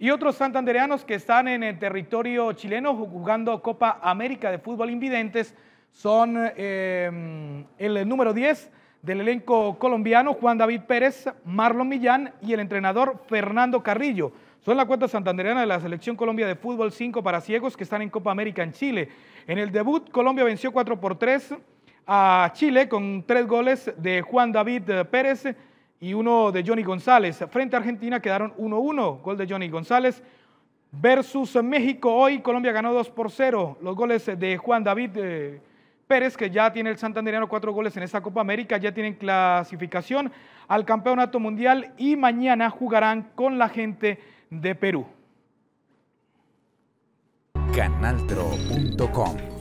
y otros santandereanos que están en el territorio chileno jugando Copa América de Fútbol Invidentes son em, el número 10 del elenco colombiano Juan David Pérez, Marlon Millán y el entrenador Fernando Carrillo. Son la cuenta santandereana de la Selección Colombia de Fútbol 5 para ciegos que están en Copa América en Chile. En el debut, Colombia venció 4 por 3 a Chile con tres goles de Juan David eh, Pérez y uno de Johnny González. Frente a Argentina quedaron 1-1, gol de Johnny González. Versus México hoy, Colombia ganó 2 por 0. Los goles de Juan David eh, Pérez, que ya tiene el Santanderiano cuatro goles en esta Copa América, ya tienen clasificación al Campeonato Mundial y mañana jugarán con la gente de Perú. Canaltro.com